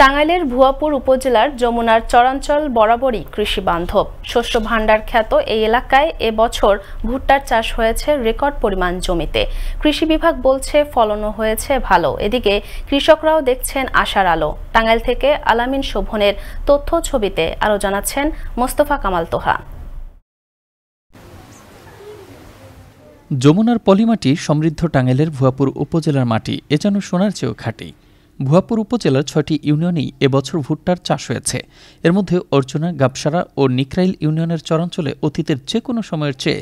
টাঙ্গাইলের ভুয়াপুর উপজেলার যমুনার চরাঞ্চল বরাবরই কৃষি বান্ধব শস্য ভাণ্ডার খ্যাত এই এলাকায় এবছর ভুট্টার চাষ হয়েছে রেকর্ড পরিমাণ জমিতে কৃষি বিভাগ বলছে ফলনও হয়েছে ভালো এদিকে কৃষকরাও দেখছেন আশার আলো টাঙ্গাইল থেকে আলামিন শোভনের তথ্য ছবিতে আরও জানাচ্ছেন মোস্তফা কামাল তোহা যমুনার পলিমাটি সমৃদ্ধ টাঙ্গাইলের ভুয়াপুর উপজেলার মাটি এ যেন সোনার চেয়েও খাঁটি ভুয়াপুর উপজেলার ছয়টি ইউনিয়নেই এবছর ভুট্টার চাষ হয়েছে এর মধ্যে অর্চনা গাবসারা ও নিকরাইল ইউনিয়নের চরাঞ্চলে অতীতের যে কোনো সময়ের চেয়ে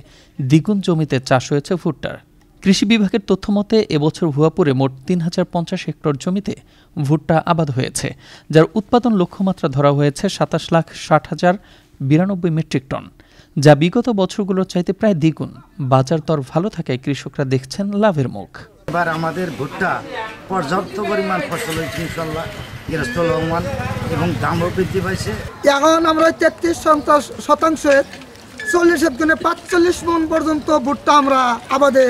দ্বিগুণ জমিতে চাষ হয়েছে ভুট্টার কৃষি বিভাগের তথ্য মতে এবছর ভুয়াপুরে মোট তিন হাজার পঞ্চাশ হেক্টর জমিতে ভুট্টা আবাদ হয়েছে যার উৎপাদন লক্ষ্যমাত্রা ধরা হয়েছে সাতাশ লাখ ষাট হাজার বিরানব্বই মেট্রিক টন যা বিগত বছরগুলোর চাইতে প্রায় দ্বিগুণ বাজার দর ভালো থাকায় কৃষকরা দেখছেন লাভের মুখ এবার আমাদের ভুট্টা পর্যাপ্ত পরিমাণ ফসল হয়েছে ইনশাল্লাহ গৃহস্থ লবমান এবং দামও বৃদ্ধি পাইছে এখন আমরা তেত্রিশ শতাংশের চল্লিশ একজনে পাঁচচল্লিশ মন পর্যন্ত ভুট্টা আমরা আবাদে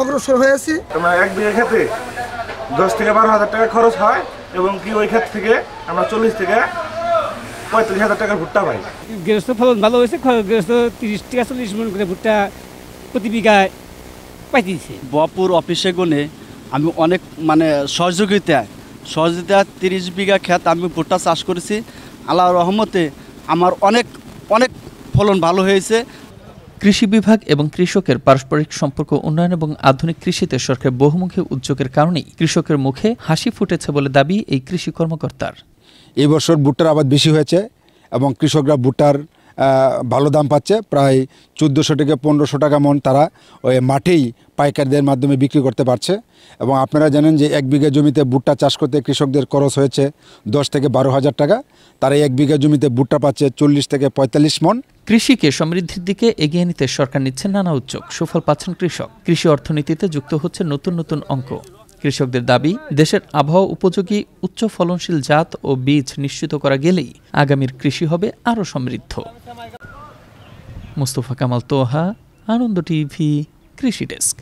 অগ্রসর হয়েছি আমরা এক বিঘা খেতে দশ থেকে বারো হাজার টাকা খরচ হয় এবং কি ওই ক্ষেত থেকে আমরা চল্লিশ থেকে পঁয়ত্রিশ হাজার টাকার ভুট্টা পাই গৃহস্থ ফলন ভালো হয়েছে গৃহস্থ তিরিশ টাকা চল্লিশ মন করে ভুট্টা প্রতি বিঘায় পাইতেছে বপুর অফিসে গনে আমি অনেক মানে সহযোগিতা সহযোগিতা তিরিশ বিঘা ক্ষেত আমি ভুট্টা চাষ করেছি আল্লাহ রহমতে আমার অনেক অনেক ফলন ভালো হয়েছে কৃষি বিভাগ এবং কৃষকের পারস্পরিক সম্পর্ক উন্নয়ন এবং আধুনিক কৃষিতে সরকারের বহুমুখী উদ্যোগের কারণেই কৃষকের মুখে হাসি ফুটেছে বলে দাবি এই কৃষি কর্মকর্তার এবছর ভুট্টার আবাদ বেশি হয়েছে এবং কৃষকরা ভুট্টার ভালো দাম পাচ্ছে প্রায় চোদ্দোশো থেকে পনেরোশো টাকা মন তারা ওই মাঠেই পাইকারদের মাধ্যমে বিক্রি করতে পারছে এবং আপনারা জানেন যে এক বিঘা জমিতে ভুট্টা চাষ করতে কৃষকদের খরচ হয়েছে দশ থেকে বারো হাজার টাকা তারা এক বিঘা জমিতে ভুট্টা পাচ্ছে চল্লিশ থেকে পঁয়তাল্লিশ মন কৃষিকে সমৃদ্ধির দিকে এগিয়ে নিতে সরকার নিচ্ছে নানা উদ্যোগ সুফল পাচ্ছেন কৃষক কৃষি অর্থনীতিতে যুক্ত হচ্ছে নতুন নতুন অঙ্ক কৃষকদের দাবি দেশের আবহাওয়া উপযোগী উচ্চ ফলনশীল জাত ও বীজ নিশ্চিত করা গেলেই আগামীর কৃষি হবে আরও সমৃদ্ধ মুস্তফা কামাল তোহা আনন্দ টিভি কৃষি ডেস্ক